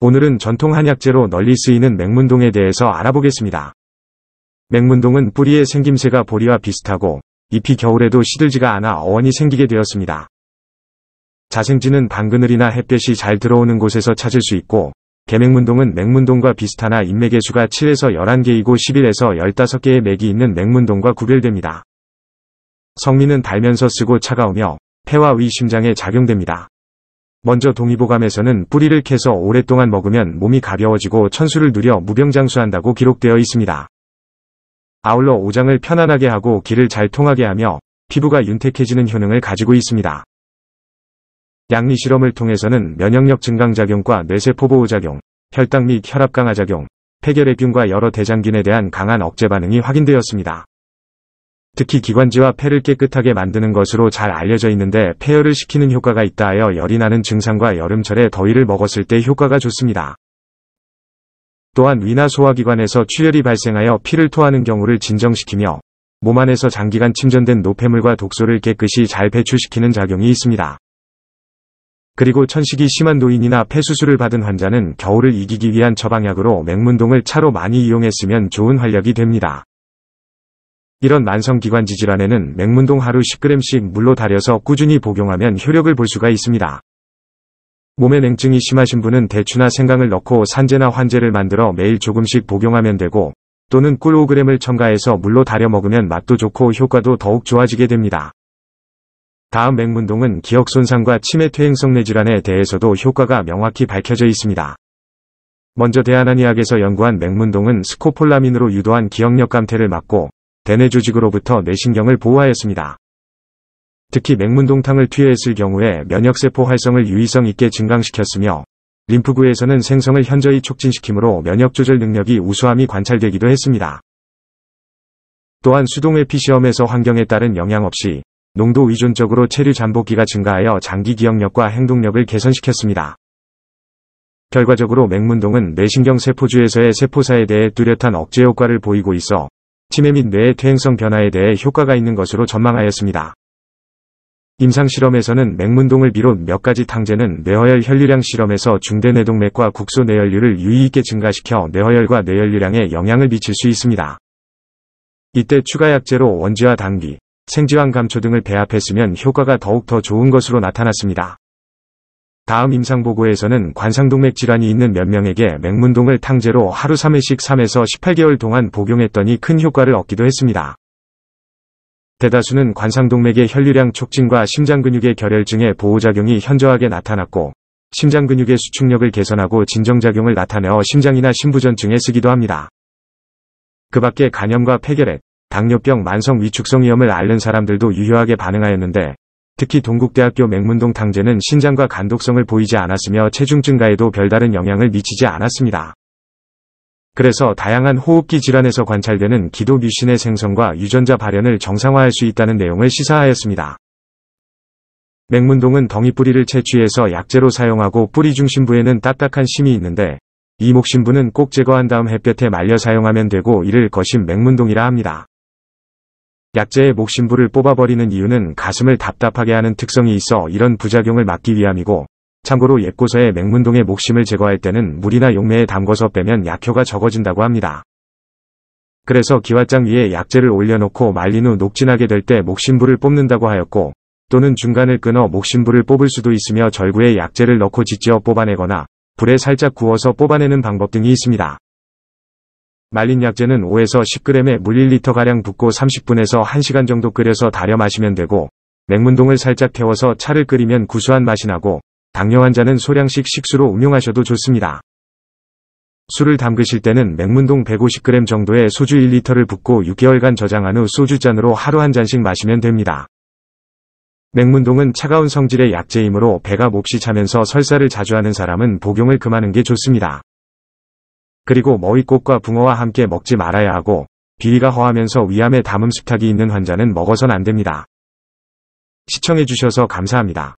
오늘은 전통 한약재로 널리 쓰이는 맹문동에 대해서 알아보겠습니다. 맹문동은 뿌리의 생김새가 보리와 비슷하고 잎이 겨울에도 시들지가 않아 어원이 생기게 되었습니다. 자생지는 방그늘이나 햇볕이 잘 들어오는 곳에서 찾을 수 있고 개맹문동은 맹문동과 비슷하나 잎맥의 수가 7에서 11개이고 11에서 15개의 맥이 있는 맹문동과 구별됩니다. 성미는 달면서 쓰고 차가우며 폐와 위 심장에 작용됩니다. 먼저 동의보감에서는 뿌리를 캐서 오랫동안 먹으면 몸이 가벼워지고 천수를 누려 무병장수한다고 기록되어 있습니다. 아울러 오장을 편안하게 하고 기를 잘 통하게 하며 피부가 윤택해지는 효능을 가지고 있습니다. 양리 실험을 통해서는 면역력 증강작용과 뇌세포 보호작용, 혈당 및 혈압 강화작용, 폐결핵균과 여러 대장균에 대한 강한 억제 반응이 확인되었습니다. 특히 기관지와 폐를 깨끗하게 만드는 것으로 잘 알려져 있는데 폐열을 시키는 효과가 있다 하여 열이 나는 증상과 여름철에 더위를 먹었을 때 효과가 좋습니다. 또한 위나 소화기관에서 출혈이 발생하여 피를 토하는 경우를 진정시키며 몸 안에서 장기간 침전된 노폐물과 독소를 깨끗이 잘 배출시키는 작용이 있습니다. 그리고 천식이 심한 노인이나 폐수술을 받은 환자는 겨울을 이기기 위한 처방약으로 맹문동을 차로 많이 이용했으면 좋은 활력이 됩니다. 이런 만성기관 지질환에는 맹문동 하루 10g씩 물로 달여서 꾸준히 복용하면 효력을 볼 수가 있습니다. 몸에 냉증이 심하신 분은 대추나 생강을 넣고 산재나 환재를 만들어 매일 조금씩 복용하면 되고 또는 꿀 5g을 첨가해서 물로 달여 먹으면 맛도 좋고 효과도 더욱 좋아지게 됩니다. 다음 맹문동은 기억손상과 치매 퇴행성뇌 질환에 대해서도 효과가 명확히 밝혀져 있습니다. 먼저 대한한의학에서 연구한 맹문동은 스코폴라민으로 유도한 기억력 감퇴를 막고 대뇌 조직으로부터 뇌신경을 보호하였습니다. 특히 맹문동탕을 투여했을 경우에 면역세포 활성을 유의성 있게 증강시켰으며 림프구에서는 생성을 현저히 촉진시키므로 면역조절 능력이 우수함이 관찰되기도 했습니다. 또한 수동회피 시험에서 환경에 따른 영향 없이 농도 의존적으로 체류 잠복기가 증가하여 장기 기억력과 행동력을 개선시켰습니다. 결과적으로 맹문동은 뇌신경 세포주에서의 세포사에 대해 뚜렷한 억제 효과를 보이고 있어 치매 및 뇌의 퇴행성 변화에 대해 효과가 있는 것으로 전망하였습니다. 임상실험에서는 맥문동을 비롯 몇 가지 탕제는 뇌허혈 혈류량 실험에서 중대 뇌동맥과 국소 뇌혈류를 유의있게 증가시켜 뇌허혈과 뇌혈류량에 영향을 미칠 수 있습니다. 이때 추가 약제로 원지와 당기, 생지방 감초 등을 배합했으면 효과가 더욱 더 좋은 것으로 나타났습니다. 다음 임상보고에서는 관상동맥 질환이 있는 몇 명에게 맹문동을 탕제로 하루 3회씩 3에서 18개월 동안 복용했더니 큰 효과를 얻기도 했습니다. 대다수는 관상동맥의 혈류량 촉진과 심장근육의 결혈증의 보호작용이 현저하게 나타났고 심장근육의 수축력을 개선하고 진정작용을 나타내어 심장이나 심부전증에 쓰기도 합니다. 그 밖에 간염과 폐결핵, 당뇨병 만성 위축성 위험을 앓는 사람들도 유효하게 반응하였는데 특히 동국대학교 맹문동 탕제는 신장과 간독성을 보이지 않았으며 체중 증가에도 별다른 영향을 미치지 않았습니다. 그래서 다양한 호흡기 질환에서 관찰되는 기도 류신의 생성과 유전자 발현을 정상화할 수 있다는 내용을 시사하였습니다. 맹문동은 덩이뿌리를 채취해서 약재로 사용하고 뿌리 중심부에는 딱딱한 심이 있는데 이목심부는 꼭 제거한 다음 햇볕에 말려 사용하면 되고 이를 거심 맹문동이라 합니다. 약재의 목심부를 뽑아버리는 이유는 가슴을 답답하게 하는 특성이 있어 이런 부작용을 막기 위함이고 참고로 옛고서의 맹문동의 목심을 제거할 때는 물이나 용매에 담궈서 빼면 약효가 적어진다고 합니다. 그래서 기왓장 위에 약재를 올려놓고 말린 후 녹진하게 될 때 목심부를 뽑는다고 하였고 또는 중간을 끊어 목심부를 뽑을 수도 있으며 절구에 약재를 넣고 짓지어 뽑아내거나 불에 살짝 구워서 뽑아내는 방법 등이 있습니다. 말린 약재는 5에서 10g에 물 1리터가량 붓고 30분에서 1시간 정도 끓여서 달여 마시면 되고 맹문동을 살짝 태워서 차를 끓이면 구수한 맛이 나고 당뇨 환자는 소량씩 식수로 응용하셔도 좋습니다. 술을 담그실 때는 맹문동 150g 정도의 소주 1리터를 붓고 6개월간 저장한 후 소주잔으로 하루 한 잔씩 마시면 됩니다. 맹문동은 차가운 성질의 약재이므로 배가 몹시 차면서 설사를 자주 하는 사람은 복용을 금하는 게 좋습니다. 그리고 머위꽃과 붕어와 함께 먹지 말아야 하고 비위가 허하면서 위암에 담음 습탁이 있는 환자는 먹어선 안됩니다. 시청해주셔서 감사합니다.